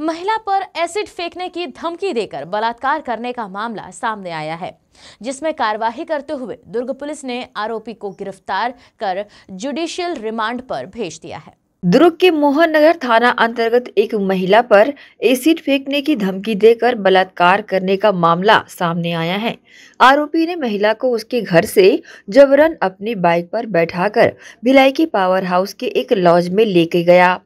महिला पर एसिड फेंकने की धमकी देकर बलात्कार करने का मामला सामने आया है जिसमें कार्यवाही करते हुए दुर्ग पुलिस ने आरोपी को गिरफ्तार कर जुडिशियल रिमांड पर भेज दिया है दुर्ग के मोहन नगर थाना अंतर्गत एक महिला पर एसिड फेंकने की धमकी देकर बलात्कार करने का मामला सामने आया है आरोपी ने महिला को उसके घर से जबरन अपनी बाइक पर बैठाकर भिलाई के पावर हाउस के एक लॉज में लेके गया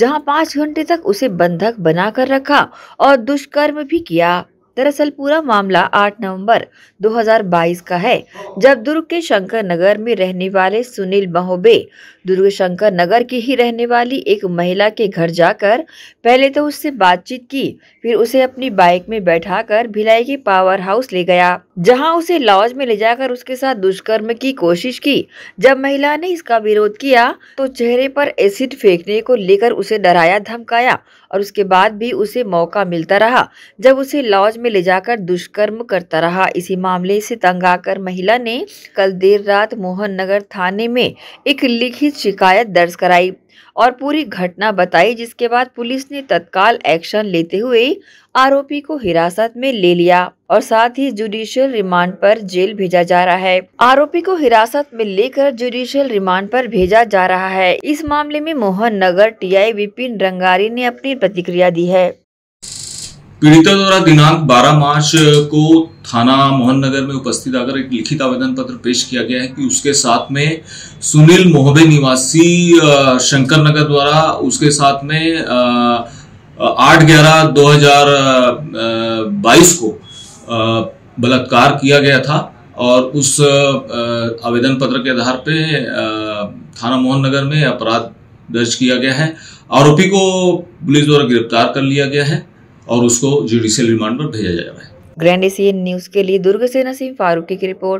जहां पांच घंटे तक उसे बंधक बनाकर रखा और दुष्कर्म भी किया दरअसल पूरा मामला 8 नवंबर 2022 का है जब दुर्ग के शंकर नगर में रहने वाले सुनील महोबे दुर्ग शंकर नगर की ही रहने वाली एक महिला के घर जाकर पहले तो उससे बातचीत की फिर उसे अपनी बाइक में बैठाकर भिलाई के पावर हाउस ले गया जहां उसे लॉज में ले जाकर उसके साथ दुष्कर्म की कोशिश की जब महिला ने इसका विरोध किया तो चेहरे पर एसिड फेंकने को लेकर उसे डराया धमकाया और उसके बाद भी उसे मौका मिलता रहा जब उसे लॉज में में ले जाकर दुष्कर्म करता रहा इसी मामले से तंग आकर महिला ने कल देर रात मोहन नगर थाने में एक लिखित शिकायत दर्ज कराई और पूरी घटना बताई जिसके बाद पुलिस ने तत्काल एक्शन लेते हुए आरोपी को हिरासत में ले लिया और साथ ही जुडिशियल रिमांड पर जेल भेजा जा रहा है आरोपी को हिरासत में लेकर जुडिशियल रिमांड पर भेजा जा रहा है इस मामले में मोहन नगर टीआई विपिन रंगारी ने अपनी प्रतिक्रिया दी है पीड़िता द्वारा दिनांक 12 मार्च को थाना मोहन नगर में उपस्थित आकर एक लिखित आवेदन पत्र पेश किया गया है कि उसके साथ में सुनील मोहबे निवासी शंकर नगर द्वारा उसके साथ में आठ ग्यारह दो हजार बाईस को बलात्कार किया गया था और उस आवेदन पत्र के आधार पे थाना मोहन नगर में अपराध दर्ज किया गया है आरोपी को पुलिस द्वारा गिरफ्तार कर लिया गया है और उसको जुडिशियल रिमांड पर भेजा जा रहा है ग्रैंड एशियन न्यूज के लिए दुर्ग से नसीम फारूकी की रिपोर्ट